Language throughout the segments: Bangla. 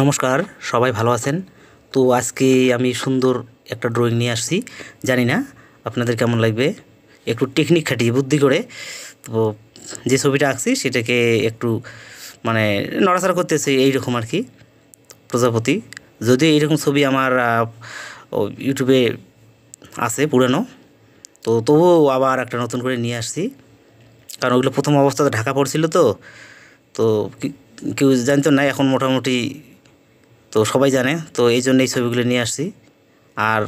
নমস্কার সবাই ভালো আছেন তো আজকে আমি সুন্দর একটা ড্রয়িং নিয়ে আসছি জানি না আপনাদের কেমন লাগবে একটু টেকনিক খাটিয়ে বুদ্ধি করে তো যে ছবিটা আঁকছি সেটাকে একটু মানে নড়াচড়া করতেছি এইরকম আর কি প্রজাপতি যদিও এইরকম ছবি আমার ইউটিউবে আছে পুরানো তো তবুও আবার একটা নতুন করে নিয়ে আসছি কারণ ওগুলো প্রথম অবস্থাতে ঢাকা পড়ছিল তো তো কেউ জানতো না এখন মোটামুটি তো সবাই জানে তো এই জন্য এই ছবিগুলো নিয়ে আসছি আর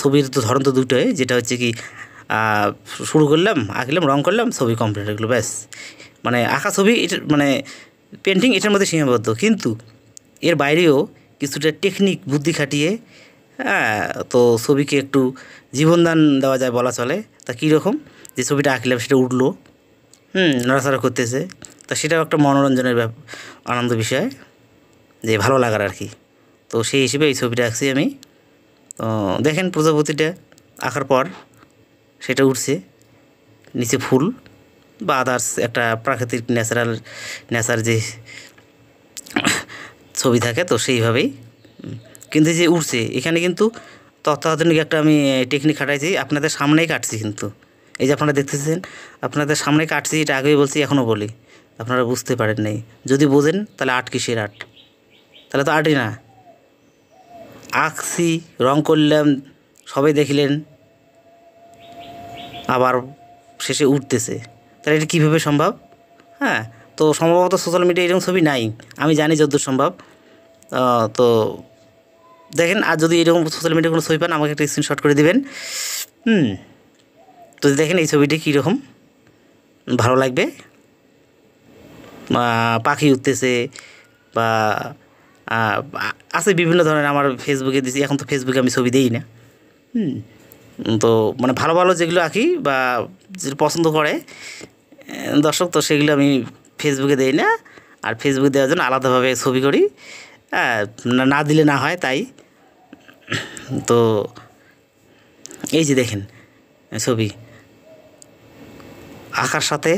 ছবির তো ধরন তো দুটোই যেটা হচ্ছে কি শুরু করলাম আঁকলাম রং করলাম ছবি কমপ্লিট এগুলো ব্যাস মানে আঁকা ছবি এটা মানে পেন্টিং এটার মধ্যে সীমাবদ্ধ কিন্তু এর বাইরেও কিছুটা টেকনিক বুদ্ধি খাটিয়ে হ্যাঁ তো ছবিকে একটু জীবনদান দেওয়া যায় বলা চলে তা কীরকম যে ছবিটা আঁকলাম সেটা উঠলো হুম নড়াচড়া করতেছে তা সেটাও একটা মনোরঞ্জনের আনন্দ বিষয় যে ভালো লাগার আর কি তো সেই হিসেবে এই ছবিটা আঁকছি আমি তো দেখেন প্রজাপতিটা আঁকার পর সেটা উঠছে নিচে ফুল বা আদার্স একটা প্রাকৃতিক ন্যাচারাল ন্যাচার যে ছবি থাকে তো সেইভাবেই কিন্তু যে উঠছে এখানে কিন্তু তত্ত্বাধুনিক একটা আমি টেকনিক খাটাইছি আপনাদের সামনেই কাটছি কিন্তু এই যে আপনারা দেখতেছেন আপনাদের সামনে কাটছি এটা আগেই বলছি এখনও বলি আপনারা বুঝতে পারেন নাই যদি বোঝেন তাহলে আর্ট কিসের আর্ট তাহলে তো আর্টই না আঁকছি রং করলাম সবাই দেখলেন আবার শেষে উঠতেছে তাহলে এটা কীভাবে সম্ভব হ্যাঁ তো সম্ভবত সোশ্যাল মিডিয়া এরকম ছবি নাই আমি জানি যতদূর সম্ভব তো দেখেন আর যদি এরকম সোশ্যাল মিডিয়ায় কোনো ছবি পান আমাকে একটা স্ক্রিনশট করে দেবেন হুম তো দেখেন এই ছবিটি কীরকম ভালো লাগবে পাখি উঠতেছে বা আছে বিভিন্ন ধরনের আমার ফেসবুকে দিছি এখন তো ফেসবুকে আমি ছবি দিই না হুম তো মানে ভালো ভালো যেগুলো আঁকি বা পছন্দ করে দর্শক তো সেগুলো আমি ফেসবুকে দেই না আর ফেসবুকে দেওয়ার জন্য আলাদাভাবে ছবি করি না দিলে না হয় তাই তো এই যে দেখেন ছবি আঁকার সাথে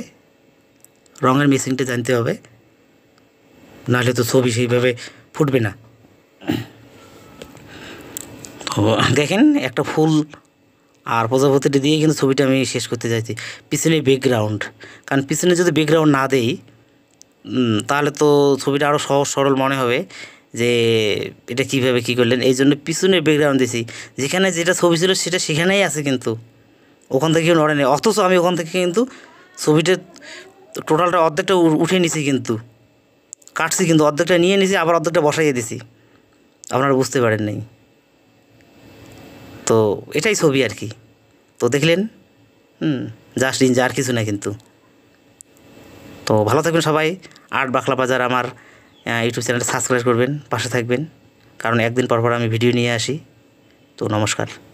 রঙের মিসিংটা জানতে হবে নাহলে তো ছবি সেইভাবে ফুটবে না দেখেন একটা ফুল আর প্রজাপতিটি দিয়ে কিন্তু ছবিটা আমি শেষ করতে চাইছি পিছনে ব্যাকগ্রাউন্ড কারণ পিছনে যদি ব্যাকগ্রাউন্ড না দেই তাহলে তো ছবিটা আরও সহজ সরল মনে হবে যে এটা কিভাবে কি করলেন এই জন্য পিছনে ব্যাকগ্রাউন্ড দিয়েছি যেখানে যেটা ছবি ছিল সেটা সেখানেই আছে কিন্তু ওখান থেকে কেউ নড়ে নেই অথচ আমি ওখান থেকে কিন্তু ছবিটা টোটালটা অর্ধেকটা উঠে নিছি কিন্তু কাটছি কিন্তু অর্ধেকটা নিয়ে নিছি আবার অর্ধেকটা বসাইয়ে দিছি আপনারা বুঝতে পারেন নাই তো এটাই ছবি আর কি তো দেখলেন হুম জাস্ট যা আর কিছু না কিন্তু তো ভালো থাকবেন সবাই আর্ট বাকলা বাজার আমার ইউটিউব চ্যানেলটা সাবস্ক্রাইব করবেন পাশে থাকবেন কারণ একদিন পর পর আমি ভিডিও নিয়ে আসি তো নমস্কার